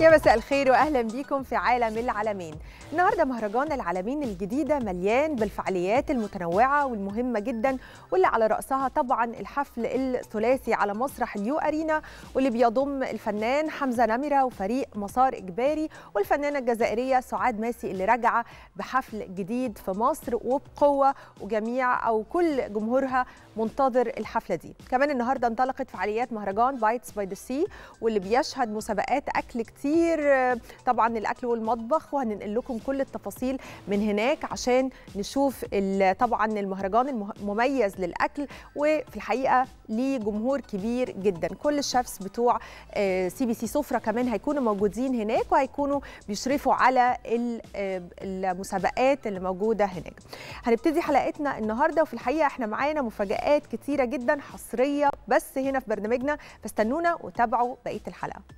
يا مساء الخير واهلا بيكم في عالم العالمين النهارده مهرجان العالمين الجديده مليان بالفعاليات المتنوعه والمهمه جدا واللي على راسها طبعا الحفل الثلاثي على مسرح اليو ارينا واللي بيضم الفنان حمزه نمره وفريق مسار اجباري والفنانه الجزائريه سعاد ماسي اللي راجعه بحفل جديد في مصر وبقوه وجميع او كل جمهورها منتظر الحفله دي كمان النهارده انطلقت فعاليات مهرجان بايتس باي ذا سي واللي بيشهد مسابقات اكل كتير كتير طبعا الاكل والمطبخ وهننقل لكم كل التفاصيل من هناك عشان نشوف طبعا المهرجان المميز للاكل وفي الحقيقه ليه جمهور كبير جدا كل الشيفس بتوع سي بي سي سفره كمان هيكونوا موجودين هناك وهيكونوا بيشرفوا على آه، المسابقات اللي موجوده هناك هنبتدي حلقتنا النهارده وفي الحقيقه احنا معانا مفاجات كتيره جدا حصريه بس هنا في برنامجنا فاستنونا وتابعوا بقيه الحلقه